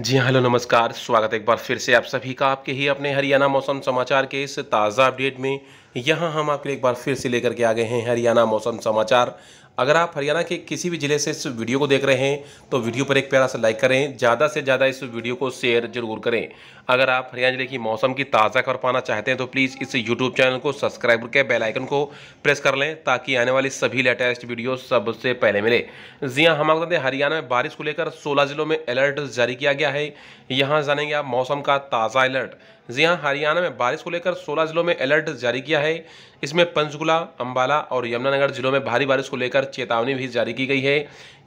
जी हाँ, हेलो नमस्कार स्वागत है एक बार फिर से आप सभी का आपके ही अपने हरियाणा मौसम समाचार के इस ताज़ा अपडेट में यहाँ हम आपके लिए एक बार फिर से लेकर के आ गए हैं हरियाणा मौसम समाचार अगर आप हरियाणा के किसी भी ज़िले से इस वीडियो को देख रहे हैं तो वीडियो पर एक प्यारा सा लाइक करें ज़्यादा से ज़्यादा इस वीडियो को शेयर जरूर करें अगर आप हरियाणा ज़िले की मौसम की ताज़ा खबर पाना चाहते हैं तो प्लीज़ इस यूट्यूब चैनल को सब्सक्राइब करके बेलाइकन को प्रेस कर लें ताकि आने वाली सभी लेटेस्ट वीडियो सबसे पहले मिले जी हाँ हम आपको बताते हरियाणा में बारिश को लेकर सोलह ज़िलों में अलर्ट जारी किया गया है यहाँ जानेंगे आप मौसम का ताज़ा अलर्ट जी हाँ हरियाणा में बारिश को लेकर 16 जिलों में अलर्ट जारी किया है इसमें पंचकुला अंबाला और यमुनानगर जिलों में भारी बारिश को लेकर चेतावनी भी जारी की गई है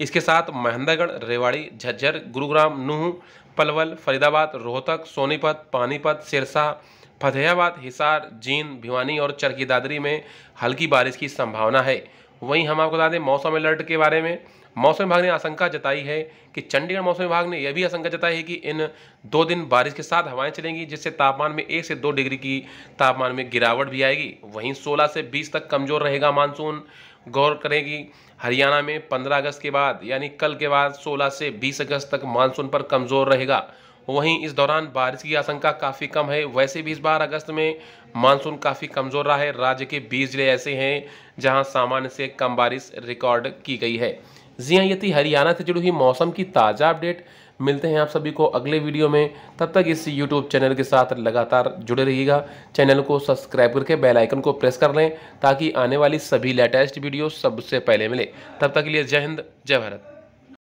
इसके साथ महेंद्रगढ़ रेवाड़ी झज्जर गुरुग्राम नूह पलवल फरीदाबाद रोहतक सोनीपत पानीपत सिरसा फतेहाबाद हिसार जींद भिवानी और चरकी दादरी में हल्की बारिश की संभावना है वहीं हम आपको बता दें मौसम अलर्ट के बारे में मौसम विभाग ने आशंका जताई है कि चंडीगढ़ मौसम विभाग ने यह भी आशंका जताई है कि इन दो दिन बारिश के साथ हवाएं चलेंगी जिससे तापमान में एक से दो डिग्री की तापमान में गिरावट भी आएगी वहीं सोलह से बीस तक कमजोर रहेगा मानसून गौर करेगी हरियाणा में 15 अगस्त के बाद यानी कल के बाद 16 से 20 अगस्त तक मानसून पर कमज़ोर रहेगा वहीं इस दौरान बारिश की आशंका काफ़ी कम है वैसे भी इस बार अगस्त में मानसून काफ़ी कमज़ोर रहा है राज्य के बीस जिले ऐसे हैं जहां सामान्य से कम बारिश रिकॉर्ड की गई है जी हाँ ये थी हरियाणा से जुड़ी हुई मौसम की ताज़ा अपडेट मिलते हैं आप सभी को अगले वीडियो में तब तक इस यूट्यूब चैनल के साथ लगातार जुड़े रहिएगा चैनल को सब्सक्राइब करके बेल आइकन को प्रेस कर लें ताकि आने वाली सभी लेटेस्ट वीडियो सबसे पहले मिले तब तक के लिए जय हिंद जय भारत